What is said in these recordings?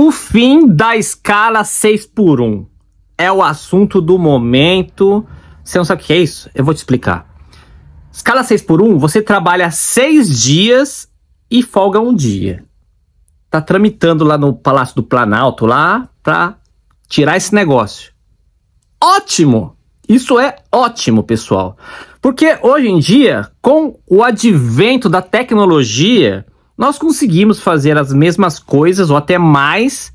O fim da escala 6 por 1 é o assunto do momento. Você não sabe o que é isso? Eu vou te explicar. Escala 6 por 1, você trabalha 6 dias e folga um dia. Tá tramitando lá no Palácio do Planalto lá para tirar esse negócio. Ótimo! Isso é ótimo, pessoal. Porque hoje em dia, com o advento da tecnologia, nós conseguimos fazer as mesmas coisas ou até mais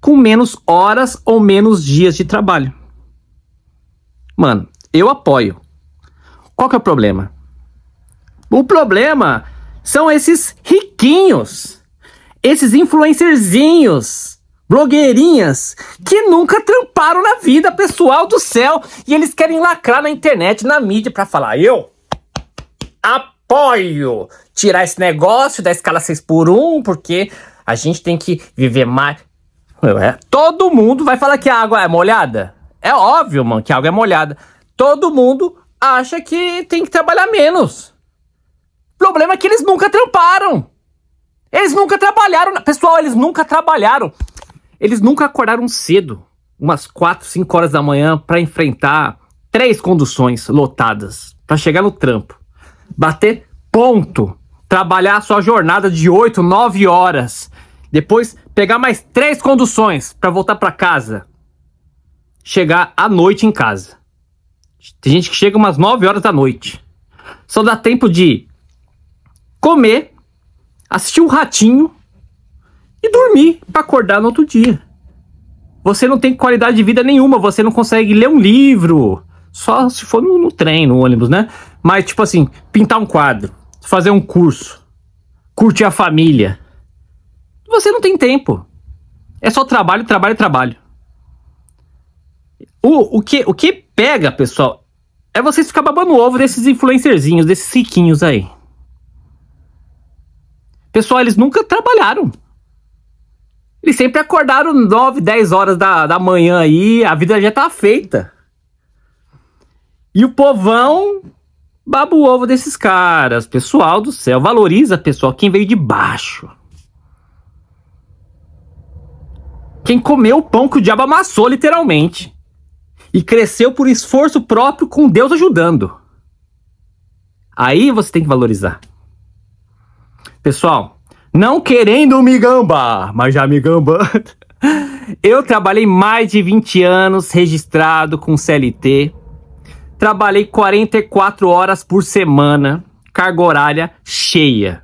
com menos horas ou menos dias de trabalho. Mano, eu apoio. Qual que é o problema? O problema são esses riquinhos, esses influencerzinhos, blogueirinhas, que nunca tramparam na vida pessoal do céu e eles querem lacrar na internet, na mídia para falar: eu apoio tirar esse negócio da escala 6 por 1, porque a gente tem que viver mais. Todo mundo vai falar que a água é molhada. É óbvio, mano, que a água é molhada. Todo mundo acha que tem que trabalhar menos. O problema é que eles nunca tramparam. Eles nunca trabalharam. Pessoal, eles nunca trabalharam. Eles nunca acordaram cedo, umas 4, 5 horas da manhã, para enfrentar três conduções lotadas, para chegar no trampo, bater ponto trabalhar a sua jornada de 8, 9 horas, depois pegar mais três conduções para voltar para casa, chegar à noite em casa. Tem gente que chega umas 9 horas da noite. Só dá tempo de comer, assistir um ratinho e dormir para acordar no outro dia. Você não tem qualidade de vida nenhuma, você não consegue ler um livro, só se for no, no trem, no ônibus, né? Mas tipo assim, pintar um quadro fazer um curso, curtir a família. Você não tem tempo. É só trabalho, trabalho, trabalho. O, o, que, o que pega, pessoal, é vocês ficar babando o ovo desses influencerzinhos, desses riquinhos aí. Pessoal, eles nunca trabalharam. Eles sempre acordaram 9, 10 horas da, da manhã aí, a vida já tá feita. E o povão Baba o ovo desses caras, pessoal do céu. Valoriza, pessoal, quem veio de baixo. Quem comeu o pão que o diabo amassou, literalmente. E cresceu por esforço próprio com Deus ajudando. Aí você tem que valorizar. Pessoal, não querendo me gambar, mas já me gambando. Eu trabalhei mais de 20 anos registrado com CLT Trabalhei 44 horas por semana, carga horária cheia.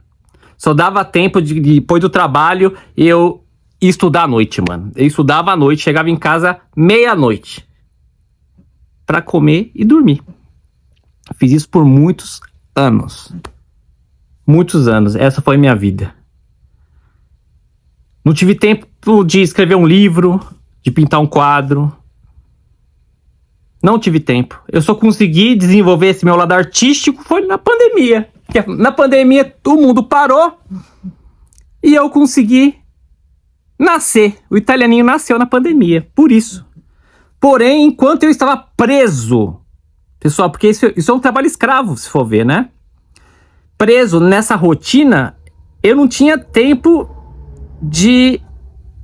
Só dava tempo de, depois do trabalho eu estudar à noite, mano. Eu estudava à noite, chegava em casa meia-noite para comer e dormir. Fiz isso por muitos anos. Muitos anos. Essa foi minha vida. Não tive tempo de escrever um livro, de pintar um quadro, não tive tempo. Eu só consegui desenvolver esse meu lado artístico foi na pandemia. Na pandemia o mundo parou e eu consegui nascer. O italianinho nasceu na pandemia, por isso. Porém, enquanto eu estava preso, pessoal, porque isso, isso é um trabalho escravo, se for ver, né? Preso nessa rotina, eu não tinha tempo de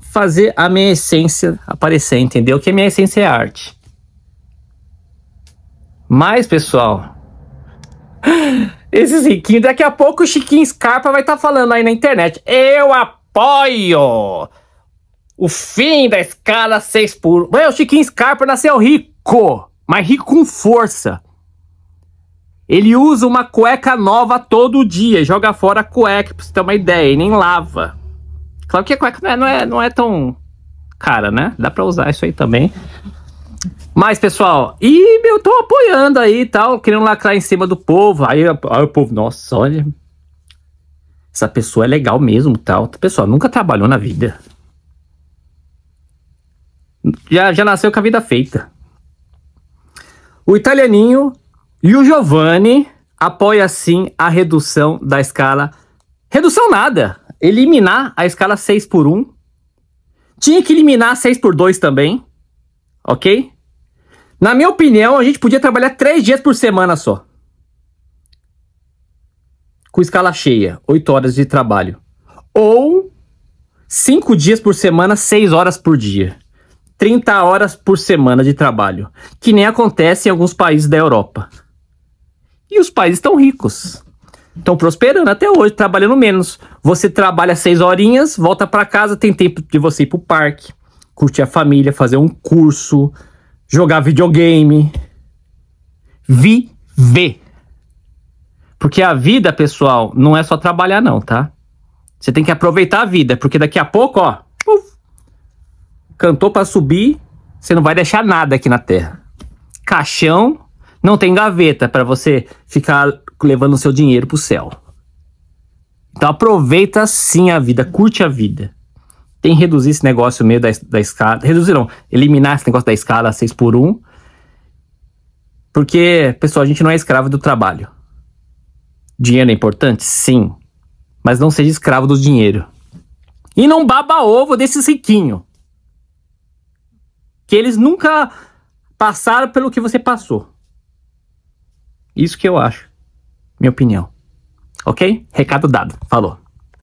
fazer a minha essência aparecer, entendeu? Que a minha essência é arte. Mas, pessoal, esses riquinhos, daqui a pouco o Chiquinho Scarpa vai estar tá falando aí na internet. Eu apoio o fim da escala 6 por 1. o Chiquinho Scarpa nasceu rico, mas rico com força. Ele usa uma cueca nova todo dia e joga fora a cueca, pra você ter uma ideia, e nem lava. Claro que a cueca não é, não é, não é tão cara, né? Dá pra usar isso aí também. Mas, pessoal, e eu tô apoiando aí e tal, querendo lacrar em cima do povo. Aí, aí o povo, nossa, olha. Essa pessoa é legal mesmo tal. Pessoal, nunca trabalhou na vida. Já, já nasceu com a vida feita. O italianinho e o Giovanni apoia sim a redução da escala. Redução nada. Eliminar a escala 6 por 1. Tinha que eliminar 6 por 2 também. Ok? Na minha opinião, a gente podia trabalhar três dias por semana só. Com escala cheia, oito horas de trabalho. Ou cinco dias por semana, seis horas por dia. 30 horas por semana de trabalho, que nem acontece em alguns países da Europa. E os países estão ricos. Estão prosperando até hoje, trabalhando menos. Você trabalha seis horinhas, volta para casa, tem tempo de você ir para o parque, curtir a família, fazer um curso, jogar videogame, viver. Porque a vida, pessoal, não é só trabalhar não, tá? Você tem que aproveitar a vida, porque daqui a pouco, ó, uf, cantou para subir, você não vai deixar nada aqui na terra. Caixão não tem gaveta para você ficar levando o seu dinheiro pro céu. Então aproveita sim a vida, curte a vida tem que reduzir esse negócio meio da, da escada? Reduzir não, eliminar esse negócio da escada 6 por 1 Porque, pessoal, a gente não é escravo do trabalho. Dinheiro é importante? Sim. Mas não seja escravo do dinheiro. E não baba ovo desses riquinhos. Que eles nunca passaram pelo que você passou. Isso que eu acho. Minha opinião. Ok? Recado dado. Falou.